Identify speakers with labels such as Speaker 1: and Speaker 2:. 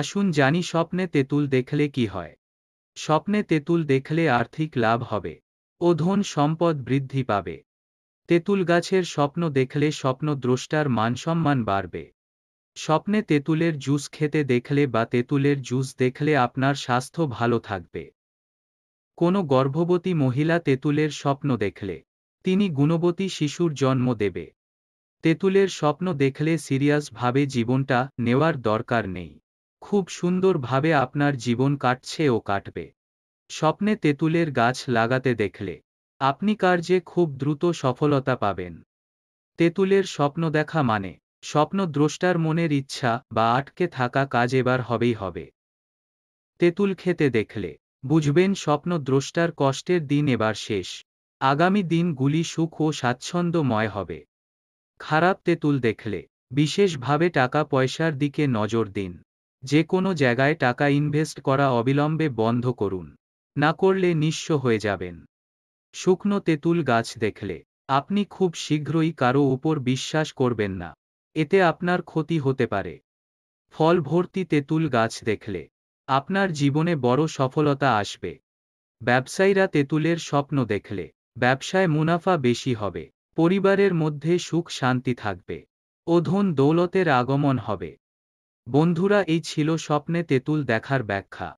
Speaker 1: আসুন জানি স্বপ্নে তেঁতুল দেখলে কি হয় স্বপ্নে তেঁতুল দেখলে আর্থিক লাভ হবে ও ধন সম্পদ বৃদ্ধি পাবে তেঁতুল গাছের স্বপ্ন দেখলে স্বপ্ন দ্রষ্টার মানসম্মান বাড়বে স্বপ্নে তেঁতুলের জুস খেতে দেখলে বা তেঁতুলের জুস দেখলে আপনার স্বাস্থ্য ভালো থাকবে কোনো গর্ভবতী মহিলা তেঁতুলের স্বপ্ন দেখলে তিনি গুণবতী শিশুর জন্ম দেবে তেঁতুলের স্বপ্ন দেখলে সিরিয়াসভাবে জীবনটা নেওয়ার দরকার নেই খুব সুন্দরভাবে আপনার জীবন কাটছে ও কাটবে স্বপ্নে তেঁতুলের গাছ লাগাতে দেখলে আপনি কার্যে খুব দ্রুত সফলতা পাবেন তেঁতুলের স্বপ্ন দেখা মানে স্বপ্নদ্রষ্টার মনের ইচ্ছা বা আটকে থাকা কাজ এবার হবেই হবে তেঁতুল খেতে দেখলে বুঝবেন স্বপ্নদ্রষ্টার কষ্টের দিন এবার শেষ আগামী দিনগুলি সুখ ও স্বাচ্ছন্দ্যময় হবে খারাপ তেঁতুল দেখলে বিশেষভাবে টাকা পয়সার দিকে নজর দিন যে কোনো জায়গায় টাকা ইনভেস্ট করা অবিলম্বে বন্ধ করুন না করলে নিঃস্ব হয়ে যাবেন শুকনো তেঁতুল গাছ দেখলে আপনি খুব শীঘ্রই কারো উপর বিশ্বাস করবেন না এতে আপনার ক্ষতি হতে পারে ফল ভর্তি তেঁতুল গাছ দেখলে আপনার জীবনে বড় সফলতা আসবে ব্যবসায়ীরা তেঁতুলের স্বপ্ন দেখলে ব্যবসায় মুনাফা বেশি হবে পরিবারের মধ্যে সুখ শান্তি থাকবে অধন দৌলতের আগমন হবে বন্ধুরা এই ছিল স্বপ্নে তেঁতুল দেখার ব্যাখ্যা